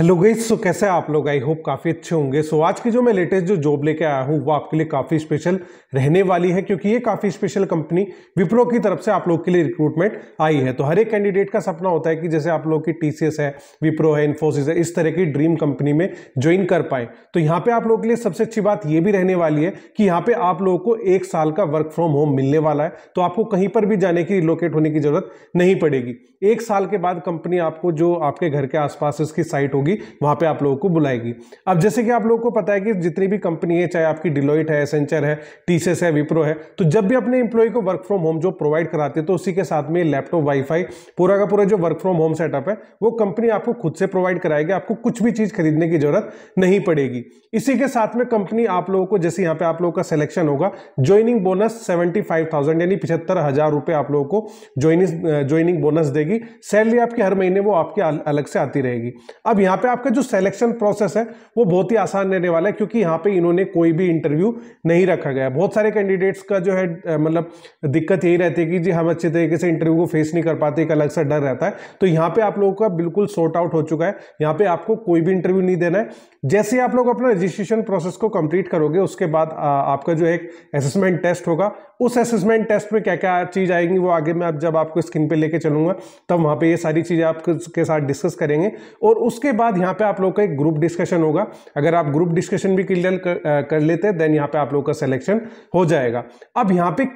hello गईस सो कैसे आप लोग आई होप काफ़ी अच्छे होंगे सो so, आज की जो मैं लेटेस्ट जो जॉब लेके आया हूँ वो आपके लिए काफ़ी स्पेशल रहने वाली है क्योंकि ये काफ़ी स्पेशल कंपनी विप्रो की तरफ से आप लोग के लिए रिक्रूटमेंट आई है तो हर एक कैंडिडेट का सपना होता है कि जैसे आप लोग की टीसीएस है विप्रो है इन्फोसिस है इस तरह की ड्रीम कंपनी में ज्वाइन कर पाए तो यहाँ पर आप लोग के लिए सबसे अच्छी बात ये भी रहने वाली है कि यहाँ पर आप लोगों को एक साल का वर्क फ्रॉम होम मिलने वाला है तो आपको कहीं पर भी जाने की रिलोकेट होने की जरूरत नहीं पड़ेगी एक साल के बाद कंपनी आपको जो आपके घर के आसपास इसकी साइट होगी होगी वहाँ पे आप लोगों को बुलाएगी अब जैसे कि आप लोगों को पता है कि जितनी भी कंपनी है चाहे आपकी डिलोइट है एसेंचर है टीसीएस है विप्रो है तो जब भी अपने एम्प्लॉय को वर्क फ्रॉम होम जो प्रोवाइड कराते हैं तो उसी के साथ में लैपटॉप वाईफाई पूरा का पूरा जो वर्क फ्रॉम होम सेटअप है वो कंपनी आपको खुद से प्रोवाइड कराएगी आपको कुछ भी चीज़ खरीदने की जरूरत नहीं पड़ेगी इसी के साथ में कंपनी आप लोगों को जैसे यहाँ पे आप लोगों का सिलेक्शन होगा joining bonus seventy five thousand यानी पिछहत्तर हजार रुपये आप लोगों को ज्वाइनिंग ज्वाइनिंग बोनस देगी सैलरी आपकी हर महीने वो आपकी अलग से आती रहेगी अब यहाँ यहाँ पे आपका जो सेलेक्शन प्रोसेस है वो बहुत ही आसान रहने वाला है क्योंकि यहाँ पे इन्होंने कोई भी इंटरव्यू नहीं रखा गया बहुत सारे कैंडिडेट्स का जो है मतलब दिक्कत यही रहती है कि जी हम अच्छे तरीके से इंटरव्यू को फेस नहीं कर पाते एक अलग सा डर रहता है तो यहाँ पे आप लोगों का बिल्कुल सॉर्ट आउट हो चुका है यहाँ पे आपको कोई भी इंटरव्यू नहीं देना है जैसे आप लोग अपना रजिस्ट्रेशन प्रोसेस को कंप्लीट करोगे उसके बाद आपका जो एक असेसमेंट टेस्ट होगा उस असेसमेंट टेस्ट में क्या क्या चीज़ आएगी वो आगे मैं जब आपको स्क्रीन पे लेके चलूंगा तब वहाँ पे ये सारी चीज़ें आपके साथ डिस्कस करेंगे और उसके बाद यहाँ पे आप लोग का एक ग्रुप डिस्कशन होगा अगर आप ग्रुप डिस्कशन भी क्लियर कर, कर लेते देन यहाँ पे आप लोग का सिलेक्शन हो जाएगा अब यहाँ पे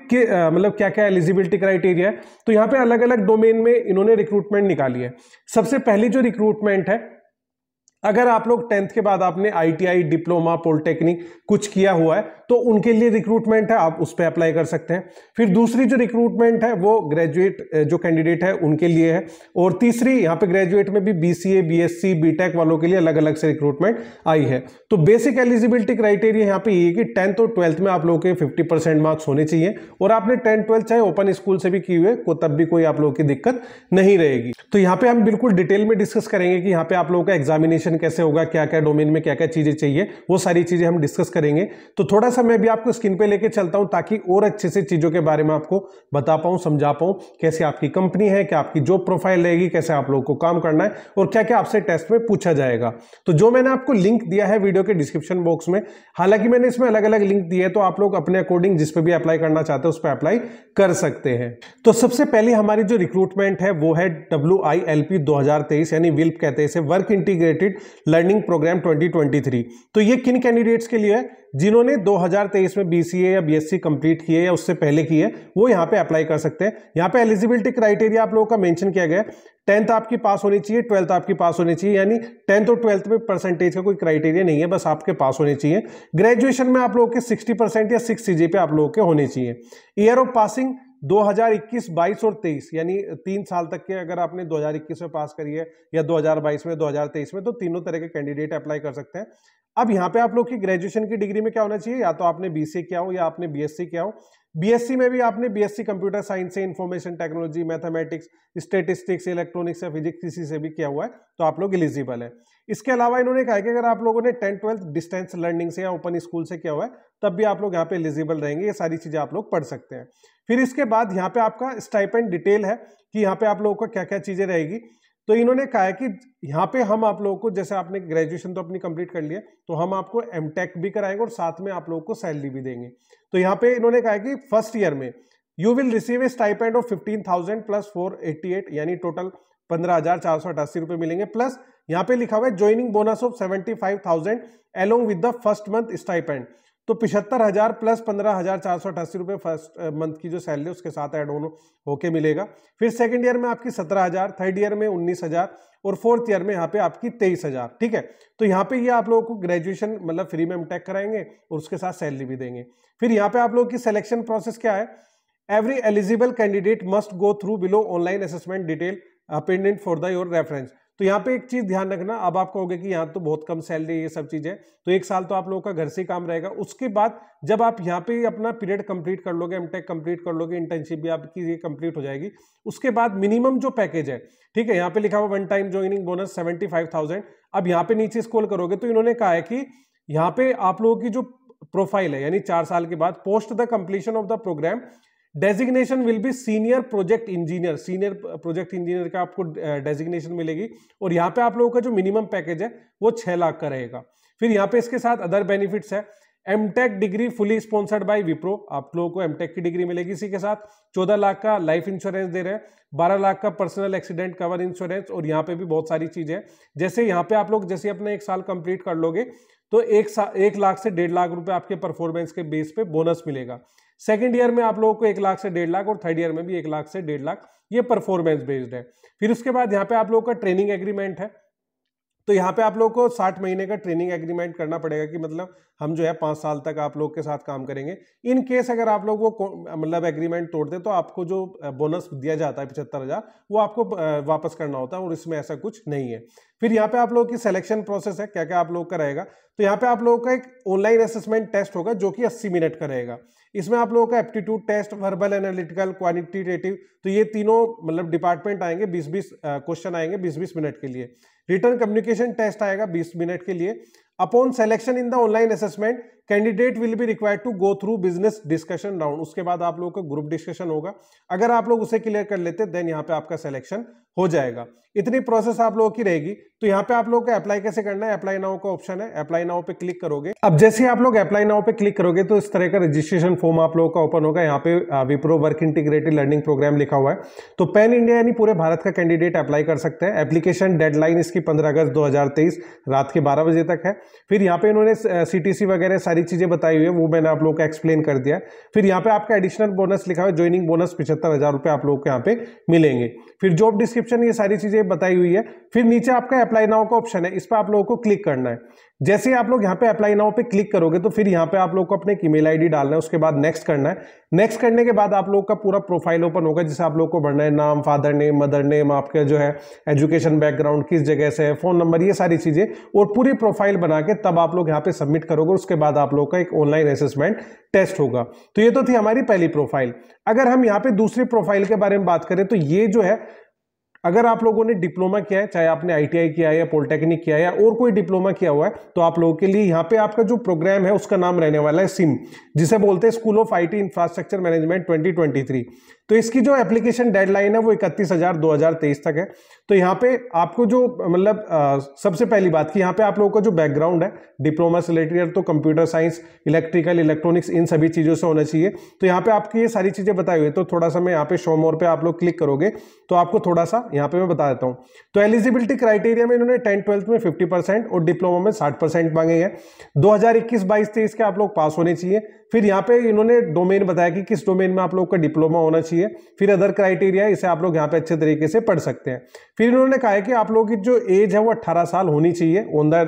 मतलब क्या क्या एलिजिबिलिटी क्राइटेरिया है तो यहाँ पे अलग अलग डोमेन में इन्होंने रिक्रूटमेंट निकाली है सबसे पहली जो रिक्रूटमेंट है अगर आप लोग टेंथ के बाद आपने आईटीआई डिप्लोमा पॉलिटेक्निक कुछ किया हुआ है तो उनके लिए रिक्रूटमेंट है आप उस पर अप्लाई कर सकते हैं फिर दूसरी जो रिक्रूटमेंट है वो ग्रेजुएट जो कैंडिडेट है उनके लिए है और तीसरी यहाँ पे ग्रेजुएट में भी बी सी ए बी वालों के लिए अलग अलग से रिक्रूटमेंट आई है तो बेसिक एलिजिबिलिटी क्राइटेरिया यहाँ पे ये कि टेंथ और ट्वेल्थ में आप लोगों के फिफ्टी परसेंट मार्क्स होने चाहिए और आपने टेंथ ट्वेल्थ चाहे ओपन स्कूल से भी की हुए को तब भी कोई आप लोगों की दिक्कत नहीं रहेगी तो यहाँ पे हम बिल्कुल डिटेल में डिस्कस करेंगे कि यहाँ पे आप लोगों का एग्जामिनेशन कैसे होगा क्या क्या डोमेन में क्या क्या चीज़ें चाहिए वो सारी चीज़ें हम डिस्कस करेंगे तो थोड़ा सा मैं भी आपको स्क्रीन पे लेके चलता हूँ ताकि और अच्छे से चीज़ों के बारे में आपको बता पाऊँ समझा पाऊँ कैसे आपकी कंपनी है क्या आपकी जॉब प्रोफाइल रहेगी कैसे आप लोगों को काम करना है और क्या क्या आपसे टेस्ट में पूछा जाएगा तो जो मैंने आपको लिंक दिया है वीडियो के डिस्क्रिप्शन बॉक्स में हालांकि मैंने इसमें अलग अलग लिंक दिए तो आप लोग अपने अकॉर्डिंग जिस पर भी अप्लाई करना चाहते हैं उस पर अप्लाई कर सकते हैं तो सबसे पहले हमारी जो रिक्रूटमेंट है वो है डब्ल्यू आई एल पी दो हजार तेईस यानी विल्प कहते हैं work integrated learning programme twenty twenty three तो ये किन कैंडिडेट्स के लिए है जिन्होंने 2023 में बीसीए या सी कंप्लीट किए या उससे पहले किए वो यहाँ पे अप्लाई कर सकते हैं यहाँ पे एलिजिबिलिटी क्राइटेरिया आप लोगों का मेंशन किया गया टेंथ आपकी पास होनी चाहिए ट्वेल्थ आपकी पास होनी चाहिए यानी टेंथ और ट्वेल्थ में परसेंटेज का कोई क्राइटेरिया नहीं है बस आपके पास होने चाहिए ग्रेजुएशन में आप लोगों के सिक्सटी परसेंट या सिक्स सी पे आप लोगों के होने चाहिए ईयर ऑफ पासिंग 2021, 22 और 23 यानी तीन साल तक के अगर आपने 2021 में पास करी है या 2022 में 2023 में तो तीनों तरह के कैंडिडेट अप्लाई कर सकते हैं अब यहाँ पे आप लोग की ग्रेजुएशन की डिग्री में क्या होना चाहिए या तो आपने बी किया हो या आपने बी किया हो बीएससी में भी आपने बीएससी कंप्यूटर साइंस से information technology mathematics statistics electronics या फिजिक्स किसी से भी किया हुआ है तो आप लोग एलिजिबल है इसके अलावा इन्होंने कहा कि अगर आप लोगों ने टेंथ ट्वेल्थ डिस्टेंस लर्निंग से या ओपन स्कूल से किया हुआ है तब भी आप लोग यहाँ पे एलिजिबल रहेंगे ये सारी चीज़ें आप लोग पढ़ सकते हैं फिर इसके बाद यहाँ पे आपका स्टाइपेंड डिटेल है कि यहाँ पे आप लोगों को क्या क्या चीज़ें रहेगी तो इन्होंने कहा है कि यहाँ पे हम आप लोगों को जैसे आपने ग्रेजुएशन तो अपनी कंप्लीट कर लिया तो हम आपको एम भी कराएंगे और साथ में आप लोगों को सैलरी भी देंगे तो यहाँ पे इन्होंने कहा है कि फर्स्ट ईयर में you will receive a stipend of fifteen thousand plus four eighty eight यानी टोटल पंद्रह हजार चार सौ अठासी रुपए मिलेंगे प्लस यहाँ पे लिखा हुआ है joining bonus of seventy five thousand along with the first month stipend तो पिछहत्तर हज़ार प्लस पंद्रह हज़ार चार सौ अट्ठासी रुपये फर्स्ट मंथ की जो सैलरी उसके साथ ऐड ऑन होके मिलेगा फिर सेकेंड ईयर में आपकी सत्रह हज़ार थर्ड ईयर में उन्नीस हज़ार और फोर्थ ईयर में यहाँ पे आपकी तेईस हज़ार ठीक है तो यहाँ पे ये आप लोगों को ग्रेजुएशन मतलब फ्री में हम टैक कराएंगे और उसके साथ सैलरी भी देंगे फिर यहाँ पे आप लोगों की सिलेक्शन प्रोसेस क्या है every eligible candidate must go through below online assessment detail appended for the your reference तो यहाँ पे एक चीज ध्यान रखना अब आप कहोगे कि यहाँ तो बहुत कम सैलरी ये सब चीज है तो एक साल तो आप लोगों का घर से काम रहेगा उसके बाद जब आप यहाँ पे अपना पीरियड कंप्लीट कर लोगे एम टेक कंप्लीट कर लोगे इंटर्नशिप भी आपकी ये कंप्लीट हो जाएगी उसके बाद मिनिमम जो पैकेज है ठीक है यहाँ पे लिखा हुआ one time joining bonus seventy five thousand अब यहाँ पे नीचे स्कोल करोगे तो इन्होंने कहा है कि यहाँ पे आप लोगों की जो प्रोफाइल है यानी चार साल के बाद post the completion of the programme designation will be senior project engineer senior project engineer का आपको डेजिग्नेशन मिलेगी और यहाँ पे आप लोगों का जो मिनिमम पैकेज है वो छह लाख का रहेगा फिर यहाँ पे इसके साथ अदर बेनिफिट्स है MTech degree fully sponsored by Wipro आप लोगों को एमटेक की डिग्री मिलेगी इसी के साथ चौदह लाख का लाइफ इंश्योरेंस दे रहे हैं बारह लाख का पर्सनल एक्सीडेंट कवर इंश्योरेंस और यहाँ पे भी बहुत सारी चीज़ें जैसे यहाँ पे आप लोग जैसे अपना एक साल कंप्लीट कर लोगे तो एक साल एक लाख से डेढ़ लाख रुपए आपके परफॉर्मेंस के बेस पे बोनस मिलेगा सेकेंड ईयर में आप लोगों को एक लाख से डेढ़ लाख और थर्ड ईयर में भी एक लाख से डेढ़ लाख ये परफॉर्मेंस बेस्ड है फिर उसके बाद यहाँ पे आप लोगों का ट्रेनिंग एग्रीमेंट है तो यहाँ पे आप लोगों को साठ महीने का ट्रेनिंग एग्रीमेंट करना पड़ेगा कि मतलब हम जो है पाँच साल तक आप लोग के साथ काम करेंगे इन केस अगर आप लोग वो मतलब एग्रीमेंट तोड़ दे तो आपको जो बोनस दिया जाता है पचहत्तर हज़ार वो आपको वापस करना होता है और इसमें ऐसा कुछ नहीं है फिर यहाँ पे आप लोगों की सिलेक्शन प्रोसेस है क्या क्या आप लोग का रहेगा तो यहाँ पे आप लोगों का एक ऑनलाइन असेसमेंट टेस्ट होगा जो कि 80 मिनट का रहेगा इसमें आप लोगों का aptitude test verbal analytical quantitative तो ये तीनों मतलब डिपार्टमेंट आएंगे 20-20 क्वेश्चन आएंगे 20-20 मिनट के लिए रिटर्न कम्युनिकेशन टेस्ट आएगा 20 मिनट के लिए upon selection in the online assessment candidate will be required to go through business discussion round उसके बाद आप लोगों का ग्रुप डिस्कशन होगा अगर आप लोग उसे क्लियर कर लेते देन यहाँ पे आपका सिलेक्शन हो जाएगा इतनी प्रोसेस आप लोगों की रहेगी तो यहाँ पे आप लोगों को अप्लाई कैसे करना है अप्लाई नाउ का ऑप्शन है अप्लाई नाउ पे क्लिक करोगे अब जैसे ही आप लोग अप्लाई नाउ पे क्लिक करोगे तो इस तरह का रजिस्ट्रेशन फॉर्म आप लोगों का ओपन होगा यहाँ पे Wipro work integrated learning programme लिखा हुआ है तो पैन इंडिया यानी पूरे भारत का कैंडिडेट अप्लाई कर सकते हैं एप्लीकेशन डेडलाइन इसकी पंद्रह अगस्त दो रात के बारह बजे तक है फिर यहाँ पे इन्होंने सी वगैरह सारी चीज़ें बताई हुई है वो मैंने आप लोगों को एक्सप्लेन कर दिया फिर यहाँ पे आपका एडिशनल बोनस लिखा हुआ है ज्वाइनिंग बोनस पिछहत्तर हज़ार रुपए आप लोगों को यहाँ पे मिलेंगे फिर जॉब डिस्क्रिप्शन ये सारी चीज़ें बताई हुई है फिर नीचे आपका अप्लाई नाउ का ऑप्शन है इस पर आप लोगों को क्लिक करना है जैसे आप लोग यहाँ पे अप्लाई नाउ पे क्लिक करोगे तो फिर यहाँ पे आप लोग को अपने ईमेल आईडी डालना है उसके बाद नेक्स्ट करना है नेक्स्ट करने के बाद आप लोग का पूरा प्रोफाइल ओपन होगा जिसे आप लोग को भरना है नाम फादर नेम मदर नेम आपका जो है एजुकेशन बैकग्राउंड किस जगह से है फोन नंबर ये सारी चीज़ें और पूरी प्रोफाइल बना के तब आप लोग यहाँ पे सबमिट करोगे उसके बाद आप लोग का एक ऑनलाइन असेसमेंट टेस्ट होगा तो ये तो थी हमारी पहली प्रोफाइल अगर हम यहाँ पे दूसरी प्रोफाइल के बारे में बात करें तो ये जो है अगर आप लोगों ने डिप्लोमा किया है चाहे आपने आईटीआई किया है या पॉलिटेक्निक किया है या और कोई डिप्लोमा किया हुआ है तो आप लोगों के लिए यहाँ पे आपका जो प्रोग्राम है उसका नाम रहने वाला है सिम जिसे बोलते हैं school of IT infrastructure management 2023 तो इसकी जो एप्लीकेशन डेडलाइन है वो इकतीस हजार दो हजार तेईस तक है तो यहाँ पे आपको जो मतलब सबसे पहली बात की यहाँ पे आप लोगों का जो बैकग्राउंड है डिप्लोमा से रिलेटेड तो कंप्यूटर साइंस इलेक्ट्रिकल इलेक्ट्रॉनिक्स इन सभी चीज़ों से होना चाहिए तो यहाँ पे आपकी ये सारी चीज़ें बताई हुई है तो थोड़ा सा मैं यहाँ पे शो मोर पे आप लोग क्लिक करोगे तो आपको थोड़ा सा यहाँ पे मैं बता देता हूँ तो एलिजिबिलिटी क्राइटेरिया में इन्होंने टेंथ ट्वेल्थ में फिफ्टी परसेंट और डिप्लोमा में साठ परसेंट मांगे हैं दो हज़ार इक्कीस बाईस तेईस के आप लोग पास होने चाहिए फिर यहाँ पे इन्होंने डोमेन बताया कि किस डोमेन में आप लोग का डिप्लोमा होना चाहिए फिर अदर क्राइटेरिया इसे आप लोग यहाँ पे अच्छे तरीके से पढ़ सकते हैं फिर इन्होंने कहा है कि आप लोगों की जो एज है वो अट्ठारह साल होनी चाहिए on the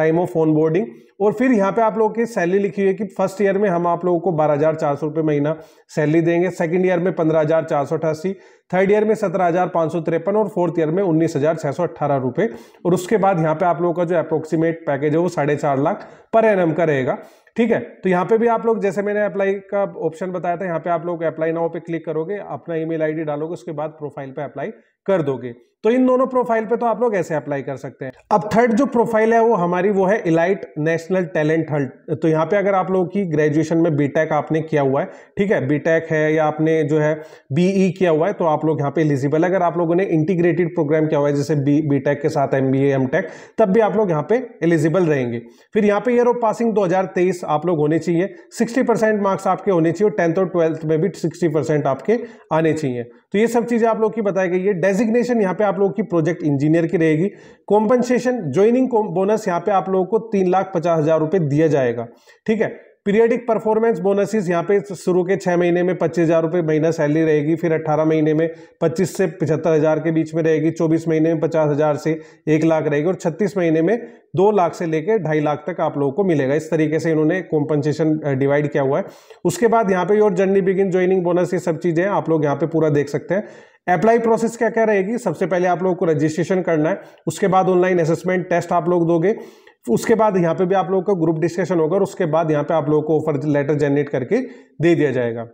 time of onboarding और फिर यहाँ पे आप लोगों की सैलरी लिखी हुई है कि फर्स्ट ईयर में हम आप लोगों को बारह हज़ार चार सौ रुपये महीना सैलरी देंगे सेकंड ईयर में पंद्रह हज़ार चार सौ अठासी थर्ड ईयर में सत्रह हज़ार पाँच सौ तिरपन और फोर्थ ईयर में उन्नीस हज़ार छः सौ अट्ठारह रुपये और उसके बाद यहाँ पे आप लोगों का जो अप्रोक्सीमेट पैकेज है वो साढ़े चार लाख पर एनम का रहेगा ठीक है तो यहाँ पे भी आप लोग जैसे मैंने अप्लाई का ऑप्शन बताया था यहाँ पे आप लोग अप्लाई नाउ पे क्लिक करोगे अपना ईमेल आईडी डालोगे उसके बाद प्रोफाइल पे अप्लाई कर दोगे तो इन दोनों प्रोफाइल पे तो आप लोग ऐसे अप्लाई कर सकते हैं अब थर्ड जो प्रोफाइल है वो हमारी हमारी वो है इलाइट नेशनल टैलेंट हल्ट तो यहाँ पे अगर आप लोगों की ग्रेजुएशन में बीटेक आपने किया हुआ है ठीक है बीटेक है या आपने जो है बीई e किया हुआ है तो आप लोग यहाँ पे एलिजिबल है अगर आप लोगों ने इंटीग्रेटेड प्रोग्राम किया हुआ है जैसे बी बीटेक के साथ एम बी तब भी आप लोग यहाँ पे एलिजिबल रहेंगे फिर यहाँ पे ईयर ऑफ पासिंग दो आप लोग होने चाहिए सिक्सटी मार्क्स आपके होने चाहिए और टेंथ और ट्वेल्थ में भी सिक्सटी आपके आने चाहिए तो ये सब चीज़ें आप लोग की बताई गई है डेजिग्नेशन यहाँ पे आप लोग की प्रोजेक्ट इंजीनियर की रहेगी कॉम्पनसेशन ज्वाइनिंग बोनस यहाँ पे पे आप लोगों को तीन लाख पचास हजार रुपए दिया जाएगा ठीक है पीरियडिक परफॉर्मेंस बोनसेस यहाँ पे शुरू के छह महीने में पच्चीस हज़ार रुपये महीना सैलरी रहेगी फिर अट्ठारह महीने में पच्चीस से पचहत्तर हज़ार के बीच में रहेगी चौबीस महीने में पचास हज़ार से एक लाख रहेगी और छत्तीस महीने में दो लाख से लेकर ढाई लाख तक आप लोगों को मिलेगा इस तरीके से इन्होंने कॉम्पनसेशन डिवाइड किया हुआ है उसके बाद यहाँ पे और जर्नी बिगिन ज्वाइनिंग बोनस ये सब चीज़ें आप लोग यहाँ पे पूरा देख सकते हैं अप्लाई प्रोसेस क्या क्या रहेगी सबसे पहले आप लोगों को रजिस्ट्रेशन करना है उसके बाद ऑनलाइन असेसमेंट टेस्ट आप लोग दोगे उसके बाद यहाँ पे भी आप लोगों का ग्रुप डिस्कशन होगा और उसके बाद यहाँ पे आप लोगों को ऑफर लेटर जनरेट करके दे दिया जाएगा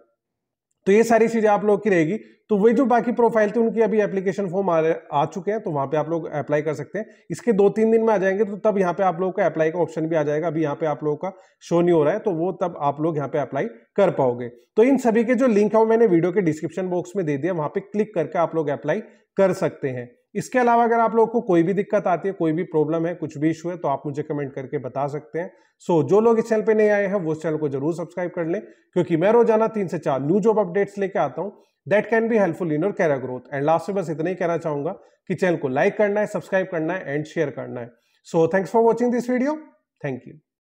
तो ये सारी चीज़ें आप लोग की रहेगी तो वे जो बाकी प्रोफाइल थी उनकी अभी एप्लीकेशन फॉर्म आ, आ चुके हैं तो वहां पे आप लोग अप्लाई कर सकते हैं इसके दो तीन दिन में आ जाएंगे तो तब यहाँ पे आप लोगों का अप्लाई का ऑप्शन भी आ जाएगा अभी यहाँ पे आप लोगों का शो नहीं हो रहा है तो वो तब आप लोग यहाँ पे अप्लाई कर पाओगे तो इन सभी के जो लिंक है वो मैंने वीडियो के डिस्क्रिप्शन बॉक्स में दे दिया वहां पर क्लिक करके आप लोग अप्लाई कर सकते हैं इसके अलावा अगर आप लोगों को कोई भी दिक्कत आती है कोई भी प्रॉब्लम है कुछ भी इशू है तो आप मुझे कमेंट करके बता सकते हैं सो so, जो लोग इस चैनल पे नहीं आए हैं वो इस चैनल को जरूर सब्सक्राइब कर लें क्योंकि मैं रोजाना तीन से चार न्यू जॉब अपडेट्स लेके आता हूं that can be helpful in your career growth and last में बस इतना ही कहना चाहूंगा कि चैनल को लाइक करना है सब्सक्राइब करना है एंड शेयर करना है so thanks for watching this video thank you